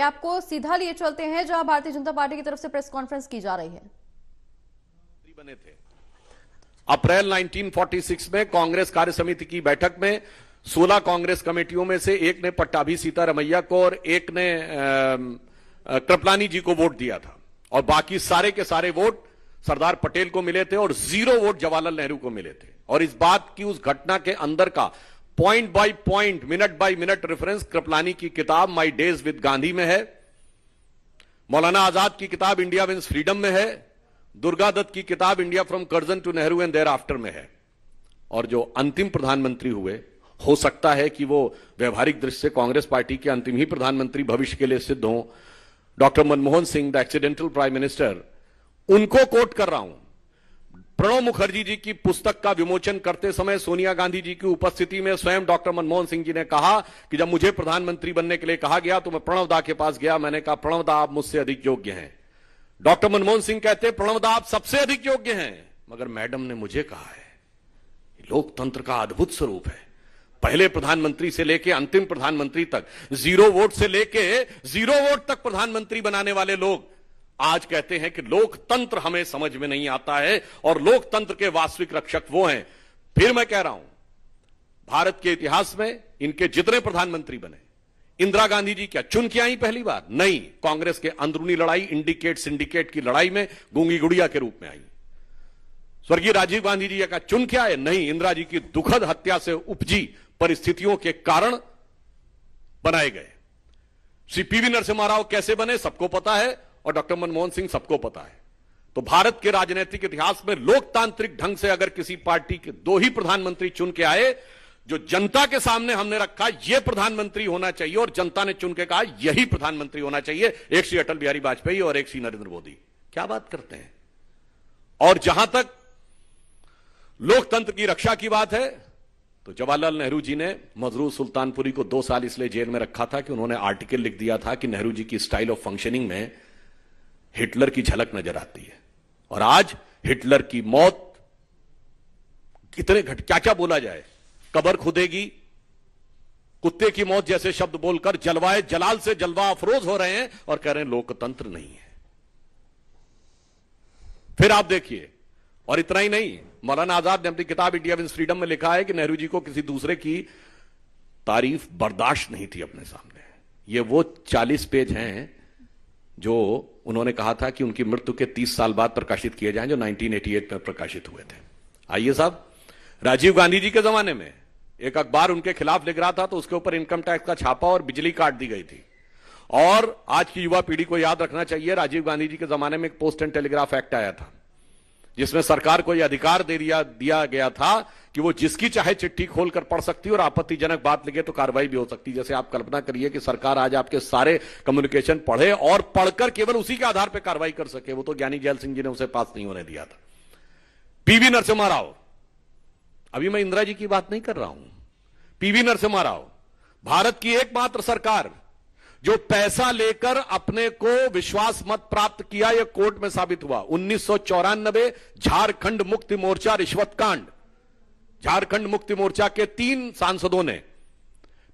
कि आपको सीधा लिए चलते हैं जहां भारतीय जनता पार्टी की तरफ से प्रेस कॉन्फ्रेंस की जा रही है बने थे अप्रैल 1946 में कांग्रेस कार्य समिति की बैठक में 16 कांग्रेस कमेटियों में से एक ने पट्टाभी सीतारमैया को और एक ने कृपलानी जी को वोट दिया था और बाकी सारे के सारे वोट सरदार पटेल को मिले थे और जीरो वोट जवाहरलाल नेहरू को मिले थे और इस बात की उस घटना के अंदर का point by point minute by minute reference Kripalani की किताब माय डेज विद गांधी में है मौलाना आजाद की किताब इंडिया विंस फ्रीडम में है दुर्गा दत्त की किताब India from Curzon to Nehru and thereafter में है और जो अंतिम प्रधानमंत्री हुए हो सकता है कि वो व्यवहारिक दृष्टि से कांग्रेस पार्टी के अंतिम ही प्रधानमंत्री भविष्य के लिए सिद्ध हों doctor Manmohan Singh the accidental prime minister उनको कोट कर रहा हूं प्रणब मुखर्जी जी की पुस्तक का विमोचन करते समय सोनिया गांधी जी की उपस्थिति में स्वयं डॉक्टर मनमोहन सिंह जी ने कहा कि जब मुझे प्रधानमंत्री बनने के लिए कहा गया तो मैं प्रणव दा के पास गया मैंने कहा प्रणव दा आप मुझसे अधिक योग्य हैं डॉक्टर मनमोहन सिंह कहते प्रणव दा आप सबसे अधिक योग्य हैं मगर मैडम ने मुझे कहा है लोकतंत्र का अद्भुत स्वरूप है पहले प्रधानमंत्री से लेके अंतिम प्रधानमंत्री तक जीरो वोट से लेके जीरो वोट तक प्रधानमंत्री बनाने वाले लोग आज कहते हैं कि लोकतंत्र हमें समझ में नहीं आता है और लोकतंत्र के वास्तविक रक्षक वो हैं फिर मैं कह रहा हूं भारत के इतिहास में इनके जितने प्रधानमंत्री बने इंदिरा गांधी जी क्या चुन के आई पहली बार नहीं कांग्रेस के अंदरूनी लड़ाई इंडिकेट सिंडिकेट की लड़ाई में गूंगी गुड़िया के रूप में आई स्वर्गीय राजीव गांधी जी का चुन क्या है नहीं इंदिरा जी की दुखद हत्या से उपजी परिस्थितियों के कारण बनाए गए श्री नरसिम्हा राव कैसे बने सबको पता है और डॉक्टर मनमोहन सिंह सबको पता है तो भारत के राजनीतिक इतिहास में लोकतांत्रिक ढंग से अगर किसी पार्टी के दो ही प्रधानमंत्री चुन के आए जो जनता के सामने हमने रखा यह प्रधानमंत्री होना चाहिए और जनता ने चुन के कहा यही प्रधानमंत्री होना चाहिए एक श्री अटल बिहारी वाजपेयी और एक श्री नरेंद्र मोदी क्या बात करते हैं और जहां तक लोकतंत्र की रक्षा की बात है तो जवाहरलाल नेहरू जी ने मजरूर सुल्तानपुरी को दो साल इसलिए जेल में रखा था कि उन्होंने आर्टिकल लिख दिया था कि नेहरू जी की स्टाइल ऑफ फंक्शनिंग में हिटलर की झलक नजर आती है और आज हिटलर की मौत कितने घट क्या क्या बोला जाए कबर खुदेगी कुत्ते की मौत जैसे शब्द बोलकर जलवाए जलाल से जलवा अफरोज हो रहे हैं और कह रहे हैं लोकतंत्र नहीं है फिर आप देखिए और इतना ही नहीं मौलाना आजाद ने अपनी किताब इंडिया विंस फ्रीडम में लिखा है कि नेहरू जी को किसी दूसरे की तारीफ बर्दाश्त नहीं थी अपने सामने ये वो चालीस पेज हैं जो उन्होंने कहा था कि उनकी मृत्यु के 30 साल बाद प्रकाशित किए जाएं जो 1988 में प्रकाशित हुए थे आइए साहब राजीव गांधी जी के जमाने में एक अखबार उनके खिलाफ लिख रहा था तो उसके ऊपर इनकम टैक्स का छापा और बिजली काट दी गई थी और आज की युवा पीढ़ी को याद रखना चाहिए राजीव गांधी जी के जमाने में एक पोस्ट एंड टेलीग्राफ एक्ट आया था जिसमें सरकार को यह अधिकार दे दिया दिया गया था कि वो जिसकी चाहे चिट्ठी खोलकर पढ़ सकती है और आपत्तिजनक बात लगे तो कार्रवाई भी हो सकती है जैसे आप कल्पना करिए कि सरकार आज आपके सारे कम्युनिकेशन पढ़े और पढ़कर केवल उसी के आधार पर कार्रवाई कर सके वो तो ज्ञानी जैल सिंह जी ने उसे पास नहीं होने दिया था पीवी नरसिम्हा राव अभी मैं इंदिरा जी की बात नहीं कर रहा हूं पीवी नरसिम्हा राव भारत की एकमात्र सरकार जो पैसा लेकर अपने को विश्वास मत प्राप्त किया यह कोर्ट में साबित हुआ उन्नीस झारखंड मुक्ति मोर्चा रिश्वत कांड झारखंड मुक्ति मोर्चा के तीन सांसदों ने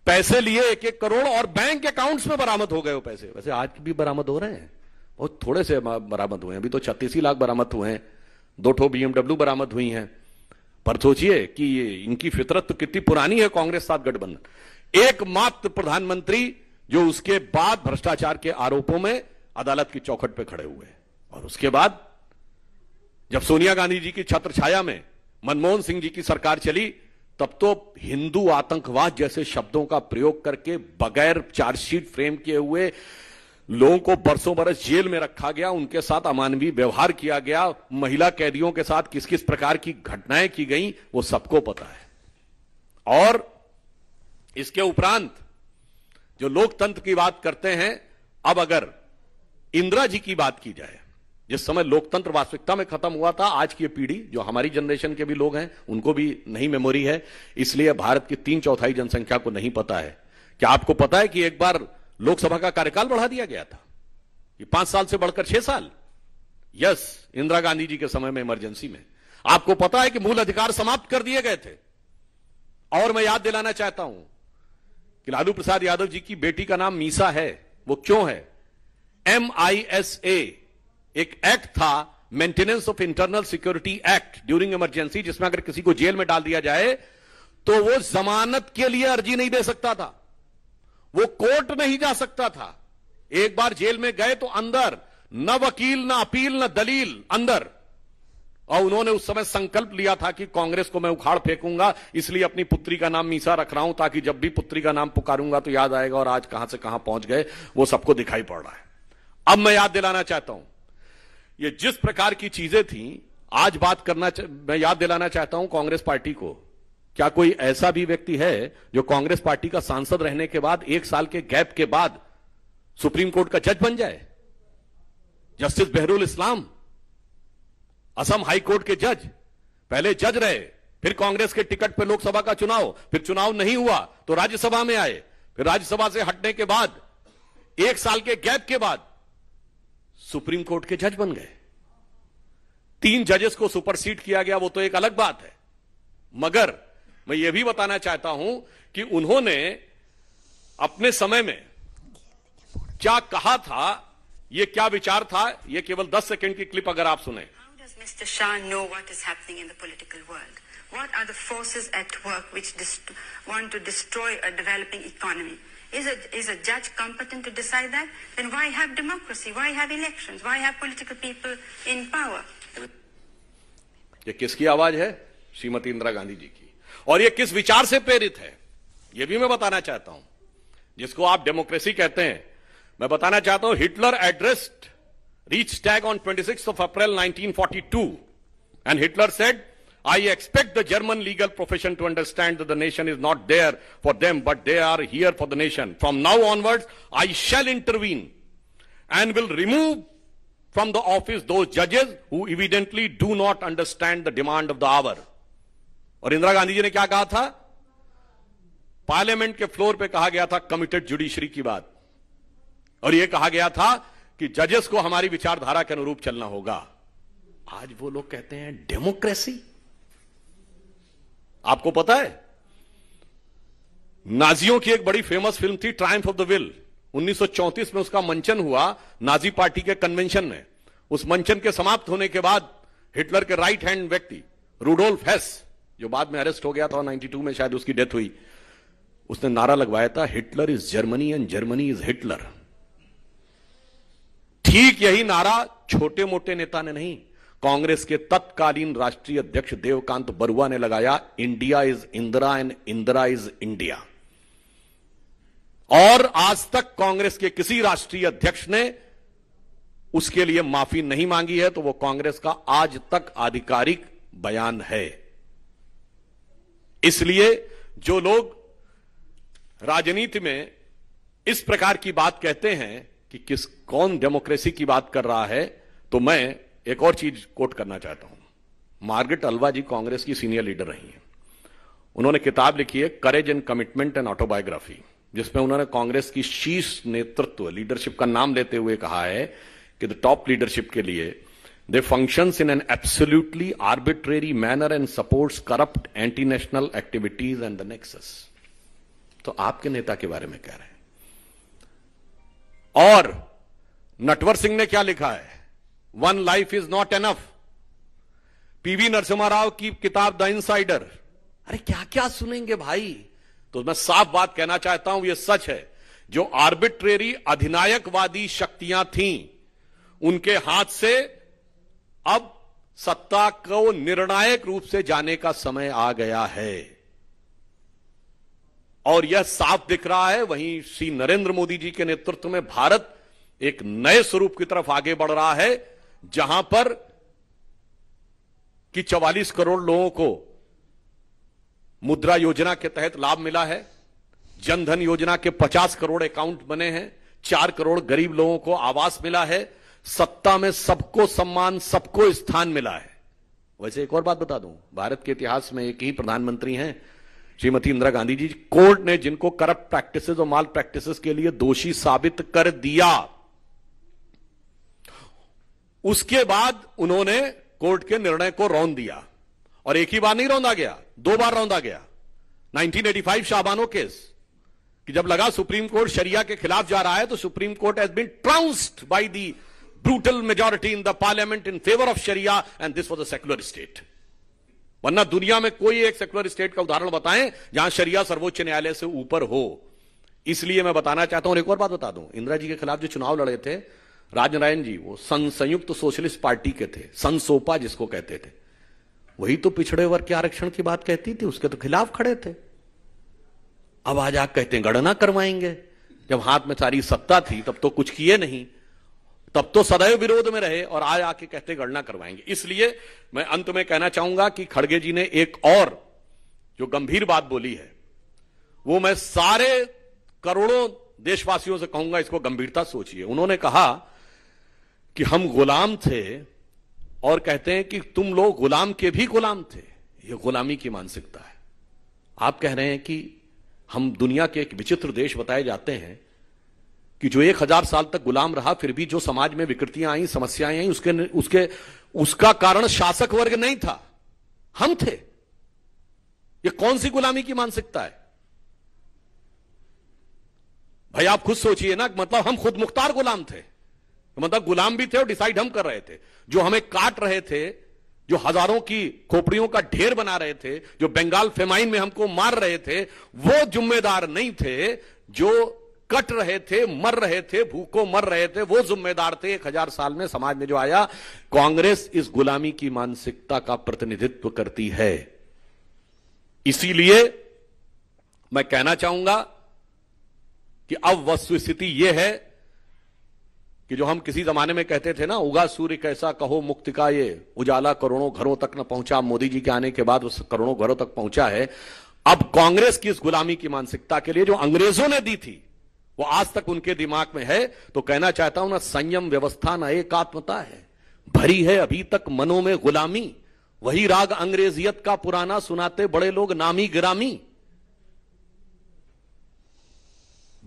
पैसे लिए एक एक करोड़ और बैंक अकाउंट्स में बरामद हो गए वो पैसे वैसे आज भी बरामद हो रहे हैं बहुत थोड़े से बरामद हुए हैं अभी तो छत्तीस लाख बरामद हुए हैं दो ठो बीएमडब्ल्यू बरामद हुई हैं पर सोचिए कि इनकी फितरत तो कितनी पुरानी है कांग्रेस साथ गठबंधन एकमात्र प्रधानमंत्री जो उसके बाद भ्रष्टाचार के आरोपों में अदालत की चौखट पर खड़े हुए और उसके बाद जब सोनिया गांधी जी की छत्र छाया में मनमोहन सिंह जी की सरकार चली तब तो हिंदू आतंकवाद जैसे शब्दों का प्रयोग करके बगैर चार्जशीट फ्रेम किए हुए लोगों को बरसों बरस जेल में रखा गया उनके साथ अमानवीय व्यवहार किया गया महिला कैदियों के साथ किस किस प्रकार की घटनाएं की गई वो सबको पता है और इसके उपरांत जो लोकतंत्र की बात करते हैं अब अगर इंदिरा जी की बात की जाए जिस समय लोकतंत्र वास्तविकता में खत्म हुआ था आज की पीढ़ी जो हमारी जनरेशन के भी लोग हैं उनको भी नहीं मेमोरी है इसलिए भारत की तीन चौथाई जनसंख्या को नहीं पता है क्या आपको पता है कि एक बार लोकसभा का कार्यकाल बढ़ा दिया गया था कि पांच साल से बढ़कर छह साल यस इंदिरा गांधी जी के समय में इमरजेंसी में आपको पता है कि मूल अधिकार समाप्त कर दिए गए थे और मैं याद दिलाना चाहता हूं कि लालू प्रसाद यादव जी की बेटी का नाम मीसा है वो क्यों है एम आई एस ए एक एक्ट था maintenance of internal security act during emergency जिसमें अगर किसी को जेल में डाल दिया जाए तो वो जमानत के लिए अर्जी नहीं दे सकता था वो कोर्ट नहीं जा सकता था एक बार जेल में गए तो अंदर न वकील न अपील न दलील अंदर और उन्होंने उस समय संकल्प लिया था कि कांग्रेस को मैं उखाड़ फेंकूंगा इसलिए अपनी पुत्री का नाम मीसा रख रहा हूं ताकि जब भी पुत्री का नाम पुकारूंगा तो याद आएगा और आज कहां से कहां पहुंच गए वो सबको दिखाई पड़ रहा है अब मैं याद दिलाना चाहता हूं ये जिस प्रकार की चीजें थी आज बात करना मैं याद दिलाना चाहता हूं कांग्रेस पार्टी को क्या कोई ऐसा भी व्यक्ति है जो कांग्रेस पार्टी का सांसद रहने के बाद एक साल के गैप के बाद सुप्रीम कोर्ट का जज बन जाए जस्टिस बहरुल इस्लाम असम हाईकोर्ट के जज पहले जज रहे फिर कांग्रेस के टिकट पर लोकसभा का चुनाव फिर चुनाव नहीं हुआ तो राज्यसभा में आए फिर राज्यसभा से हटने के बाद एक साल के गैप के बाद सुप्रीम कोर्ट के जज बन गए तीन जजेस को सुपरसीड किया गया वो तो एक अलग बात है मगर मैं यह भी बताना चाहता हूं कि उन्होंने अपने समय में क्या कहा था यह क्या विचार था यह केवल 10 सेकंड की क्लिप अगर आप सुने Mr. Shah know what is happening in the political world? What are the forces at work which want to destroy a developing economy? Is a, is a judge competent to decide that? Then why have democracy? Why have elections? Why have political people in power? ये किसकी आवाज है श्रीमती इंदिरा गांधी जी की और ये किस विचार से प्रेरित है ये भी मैं बताना चाहता हूं जिसको आप डेमोक्रेसी कहते हैं मैं बताना चाहता हूं Hitler addressed reached Tag on 26th of April 1942 and Hitler said, I expect the German legal profession to understand that the nation is not there for them, but they are here for the nation. From now onwards, I shall intervene and will remove from the office those judges who evidently do not understand the demand of the hour. Or Indira Gandhi ji ने क्या कहा था parliament the floor पे कहा गया था committed judiciary की बात और कि जजेस को हमारी विचारधारा के अनुरूप चलना होगा आज वो लोग कहते हैं डेमोक्रेसी आपको पता है नाजियों की एक बड़ी फेमस फिल्म थी ट्रायम्फ ऑफ द विल 1934 में उसका मंचन हुआ नाजी पार्टी के कन्वेंशन में उस मंचन के समाप्त होने के बाद हिटलर के राइट हैंड व्यक्ति रूडोल्फ हेस जो बाद में अरेस्ट हो गया था 92 में शायद उसकी डेथ हुई उसने नारा लगवाया था Hitler is Germany and Germany is Hitler ठीक यही नारा छोटे मोटे नेता ने नहीं कांग्रेस के तत्कालीन राष्ट्रीय अध्यक्ष देवकांत बरुआ ने लगाया India is Indira and Indira is India और आज तक कांग्रेस के किसी राष्ट्रीय अध्यक्ष ने उसके लिए माफी नहीं मांगी है तो वो कांग्रेस का आज तक आधिकारिक बयान है इसलिए जो लोग राजनीति में इस प्रकार की बात कहते हैं कि किस कौन डेमोक्रेसी की बात कर रहा है तो मैं एक और चीज कोट करना चाहता हूं मार्गरेट अल्वा जी कांग्रेस की सीनियर लीडर रही हैं उन्होंने किताब लिखी है courage and commitment and autobiography जिसमें उन्होंने कांग्रेस की शीर्ष नेतृत्व लीडरशिप का नाम लेते हुए कहा है कि द टॉप लीडरशिप के लिए they function in an absolutely arbitrary manner and support corrupt anti national activities and the nexus तो आपके नेता के बारे में कह रहे हैं और नटवर सिंह ने क्या लिखा है one life is not enough P V Narasimha Rao की किताब द इनसाइडर अरे क्या क्या सुनेंगे भाई तो मैं साफ बात कहना चाहता हूं यह सच है जो आर्बिट्रेरी अधिनायकवादी शक्तियां थीं उनके हाथ से अब सत्ता को निर्णायक रूप से जाने का समय आ गया है और यह साफ दिख रहा है वहीं श्री नरेंद्र मोदी जी के नेतृत्व में भारत एक नए स्वरूप की तरफ आगे बढ़ रहा है जहां पर कि 44 करोड़ लोगों को मुद्रा योजना के तहत लाभ मिला है जनधन योजना के 50 करोड़ अकाउंट बने हैं चार करोड़ गरीब लोगों को आवास मिला है सत्ता में सबको सम्मान सबको स्थान मिला है वैसे एक और बात बता दूं भारत के इतिहास में एक ही प्रधानमंत्री हैं श्रीमती इंदिरा गांधी जी कोर्ट ने जिनको करप्ट प्रैक्टिस और माल प्रैक्टिस के लिए दोषी साबित कर दिया उसके बाद उन्होंने कोर्ट के निर्णय को रौन दिया और एक ही बार नहीं रौंदा गया दो बार रौंदा गया 1985 शाहबानो केस कि जब लगा सुप्रीम कोर्ट शरिया के खिलाफ जा रहा है तो supreme court has been trounced by the brutal majority in the parliament in favour of sharia and this was a secular state वरना दुनिया में कोई एक सेकुलर स्टेट का उदाहरण बताएं जहां शरिया सर्वोच्च न्यायालय से ऊपर हो इसलिए मैं बताना चाहता हूं और एक और बात बता दूं इंदिरा जी के खिलाफ जो चुनाव लड़े थे राजनारायण जी वो संयुक्त सोशलिस्ट पार्टी के थे संसोपा जिसको कहते थे वही तो पिछड़े वर्ग के आरक्षण की बात कहती थी उसके तो खिलाफ खड़े थे अब आज आप कहते हैं गणना करवाएंगे जब हाथ में सारी सत्ता थी तब तो कुछ किए नहीं तब तो सदैव विरोध में रहे और आज आके कहते गणना करवाएंगे इसलिए मैं अंत में कहना चाहूंगा कि खड़गे जी ने एक और जो गंभीर बात बोली है वो मैं सारे करोड़ों देशवासियों से कहूंगा इसको गंभीरता सोचिए उन्होंने कहा कि हम गुलाम थे और कहते हैं कि तुम लोग गुलाम के भी गुलाम थे ये गुलामी की मानसिकता है आप कह रहे हैं कि हम दुनिया के एक विचित्र देश बताए जाते हैं कि जो एक हजार साल तक गुलाम रहा फिर भी जो समाज में विकृतियां आई समस्याएं आई उसके उसके उसका कारण शासक वर्ग नहीं था हम थे ये कौन सी गुलामी की मानसिकता है भाई आप खुद सोचिए ना मतलब हम खुद मुख्तार गुलाम थे मतलब गुलाम भी थे और डिसाइड हम कर रहे थे जो हमें काट रहे थे जो हजारों की खोपड़ियों का ढेर बना रहे थे जो बंगाल फेमाइन में हमको मार रहे थे वो जिम्मेदार नहीं थे जो कट रहे थे मर रहे थे भूखों मर रहे थे वो जिम्मेदार थे एक हजार साल में समाज में जो आया कांग्रेस इस गुलामी की मानसिकता का प्रतिनिधित्व करती है इसीलिए मैं कहना चाहूंगा कि अब वस्तु स्थिति यह है कि जो हम किसी जमाने में कहते थे ना उगा सूर्य कैसा कहो मुक्ति का ये उजाला करोड़ों घरों तक न पहुंचा मोदी जी के आने के बाद उस करोड़ों घरों तक पहुंचा है अब कांग्रेस की इस गुलामी की मानसिकता के लिए जो अंग्रेजों ने दी थी वो आज तक उनके दिमाग में है तो कहना चाहता हूं ना संयम व्यवस्था ना एकात्मता है भरी है अभी तक मनो में गुलामी वही राग अंग्रेजियत का पुराना सुनाते बड़े लोग नामी गिरामी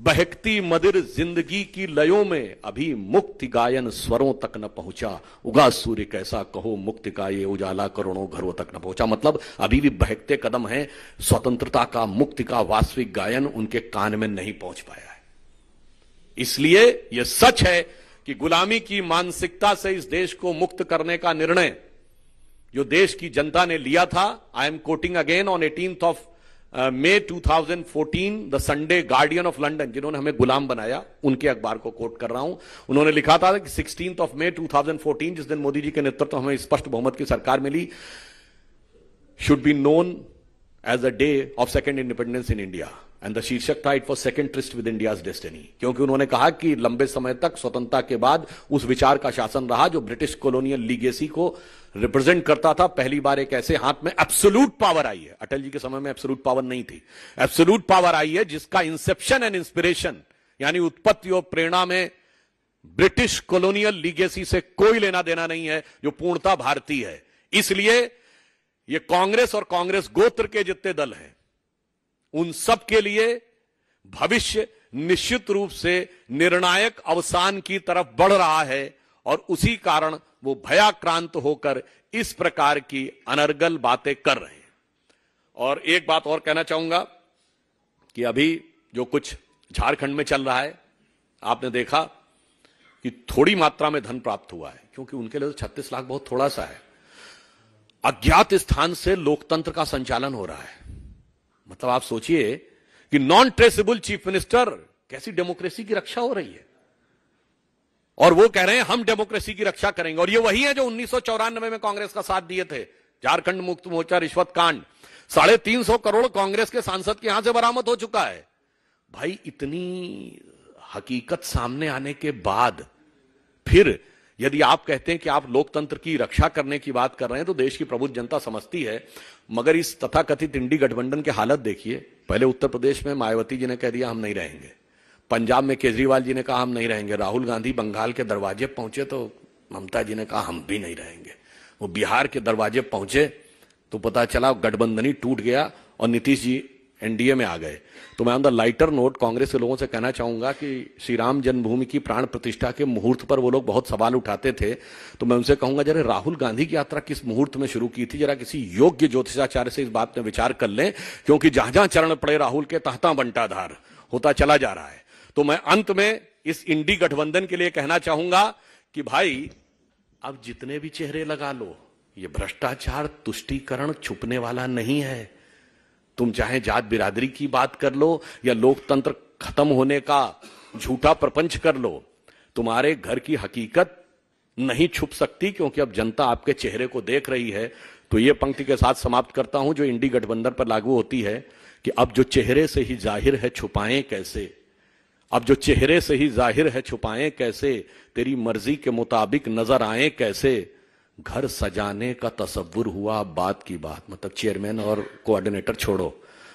बहकती मदिर जिंदगी की लयों में अभी मुक्ति गायन स्वरों तक न पहुंचा उगा सूर्य कैसा कहो मुक्ति का ये उजाला करोड़ों घरों तक न पहुंचा मतलब अभी भी बहकते कदम हैं स्वतंत्रता का मुक्ति का वास्तविक गायन उनके कान में नहीं पहुंच पाया है इसलिए यह सच है कि गुलामी की मानसिकता से इस देश को मुक्त करने का निर्णय जो देश की जनता ने लिया था I am quoting again on eighteen of May 2014 the Sunday Guardian of London जिन्होंने हमें गुलाम बनाया उनके अखबार को कोट कर रहा हूं उन्होंने लिखा था कि सिक्सटीन ऑफ मे 2014 जिस दिन मोदी जी के नेतृत्व हमें स्पष्ट बहुमत की सरकार मिली should be known as a day of second independence in India and the शीर्षक था it for second tryst with India destiny क्योंकि उन्होंने कहा कि लंबे समय तक स्वतंत्रता के बाद उस विचार का शासन रहा जो ब्रिटिश कॉलोनियल लीगेसी को रिप्रेजेंट करता था पहली बार एक ऐसे हाथ में एब्सोलूट पावर आई है अटल जी के समय में एब्सोलूट पावर नहीं थी एब्सोलूट पावर आई है जिसका इंसेप्शन एंड इंस्पिरेशन यानी उत्पत्ति और प्रेरणा में ब्रिटिश कॉलोनियल लीगेसी से कोई लेना देना नहीं है जो पूर्णता भारतीय है इसलिए ये कांग्रेस और कांग्रेस गोत्र के जितने दल हैं उन सब के लिए भविष्य निश्चित रूप से निर्णायक अवसान की तरफ बढ़ रहा है और उसी कारण वो भयाक्रांत होकर इस प्रकार की अनर्गल बातें कर रहे हैं और एक बात और कहना चाहूंगा कि अभी जो कुछ झारखंड में चल रहा है आपने देखा कि थोड़ी मात्रा में धन प्राप्त हुआ है क्योंकि उनके लिए तो छत्तीस लाख बहुत थोड़ा सा है अज्ञात स्थान से लोकतंत्र का संचालन हो रहा है मतलब आप सोचिए कि नॉन ट्रेसेबल चीफ मिनिस्टर कैसी डेमोक्रेसी की रक्षा हो रही है और वो कह रहे हैं हम डेमोक्रेसी की रक्षा करेंगे और ये वही है जो उन्नीस में कांग्रेस का साथ दिए थे झारखंड मुक्त मोर्चा रिश्वत कांड साढ़े तीन सौ करोड़ कांग्रेस के सांसद के यहां से बरामद हो चुका है भाई इतनी हकीकत सामने आने के बाद फिर यदि आप कहते हैं कि आप लोकतंत्र की रक्षा करने की बात कर रहे हैं तो देश की प्रबुद्ध जनता समझती है मगर इस तथाकथित इंडी गठबंधन की हालत देखिए पहले उत्तर प्रदेश में मायावती जी ने कह दिया हम नहीं रहेंगे पंजाब में केजरीवाल जी ने कहा हम नहीं रहेंगे राहुल गांधी बंगाल के दरवाजे पहुंचे तो ममता जी ने कहा हम भी नहीं रहेंगे वो बिहार के दरवाजे पहुंचे तो पता चला गठबंधन ही टूट गया और नीतीश जी एनडीए में आ गए तो मैं on the lighter note Congress के लोगों से कहना चाहूंगा कि श्री राम जन्मभूमि की प्राण प्रतिष्ठा के मुहूर्त पर वो लोग बहुत सवाल उठाते थे तो मैं उनसे कहूंगा जरा राहुल गांधी की यात्रा किस मुहूर्त में शुरू की थी जरा किसी योग्य ज्योतिषाचार्य से इस बात में विचार कर लें क्योंकि जहां जहां चरण पड़े राहुल के तहता बंटाधार होता चला जा रहा है तो मैं अंत में इस इंडी गठबंधन के लिए कहना चाहूंगा कि भाई अब जितने भी चेहरे लगा लो ये भ्रष्टाचार तुष्टीकरण छुपने वाला नहीं है तुम चाहे जात बिरादरी की बात कर लो या लोकतंत्र खत्म होने का झूठा प्रपंच कर लो तुम्हारे घर की हकीकत नहीं छुप सकती क्योंकि अब जनता आपके चेहरे को देख रही है तो यह पंक्ति के साथ समाप्त करता हूं जो इंडी गठबंधन पर लागू होती है कि अब जो चेहरे से ही जाहिर है छुपाएं कैसे अब जो चेहरे से ही जाहिर है छुपाएं कैसे तेरी मर्जी के मुताबिक नजर आए कैसे घर सजाने का तस्वुर हुआ बात की बात मतलब चेयरमैन और कोऑर्डिनेटर छोड़ो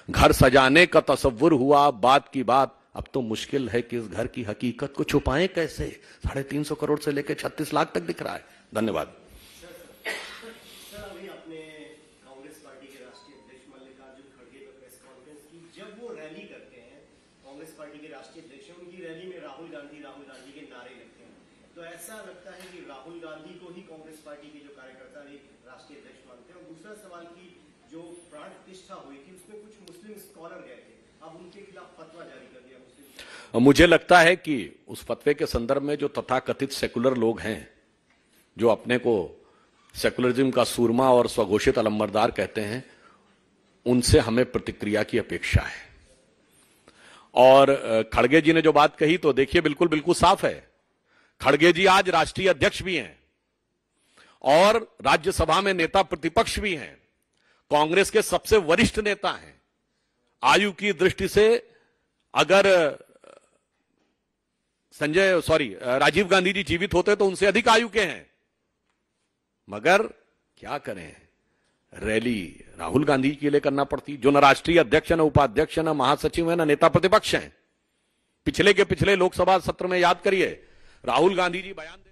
घर सजाने का तस्वुर हुआ बात की बात अब तो मुश्किल है कि इस घर की हकीकत को छुपाएं कैसे साढ़े तीन सौ करोड़ से लेकर छत्तीस लाख तक दिख रहा है धन्यवाद कांग्रेस पार्टी राष्ट्रीय अध्यक्ष उनकी रैली में राहुल गांधी राहुल गांधी के नारे लगते हैं तो ऐसा लगता है कि राहुल गांधी को ही कांग्रेस पार्टी के जो कार्यकर्ता भी राष्ट्रीय अध्यक्ष मानते हैं और दूसरा सवाल की जो प्राण प्रतिष्ठा हुई थी उसमें कुछ मुस्लिम स्कॉलर गए थे अब उनके खिलाफ फतवा जारी कर दिया मुस्लिम मुझे लगता है कि उस फतवे के संदर्भ में जो तथाकथित सेकुलर लोग हैं जो अपने को सेकुलरिज्म का सूरमा और स्वघोषित अलंबरदार कहते हैं उनसे हमें प्रतिक्रिया की अपेक्षा है और खड़गे जी ने जो बात कही तो देखिए बिल्कुल बिल्कुल साफ है खड़गे जी आज राष्ट्रीय अध्यक्ष भी हैं और राज्यसभा में नेता प्रतिपक्ष भी हैं कांग्रेस के सबसे वरिष्ठ नेता हैं आयु की दृष्टि से अगर संजय सॉरी राजीव गांधी जी जीवित होते तो उनसे अधिक आयु के हैं मगर क्या करें रैली राहुल गांधी के लिए करना पड़ती जो ना राष्ट्रीय अध्यक्ष ना उपाध्यक्ष ना महासचिव है ना नेता प्रतिपक्ष हैं पिछले के पिछले लोकसभा सत्र में याद करिए राहुल गांधी जी बयान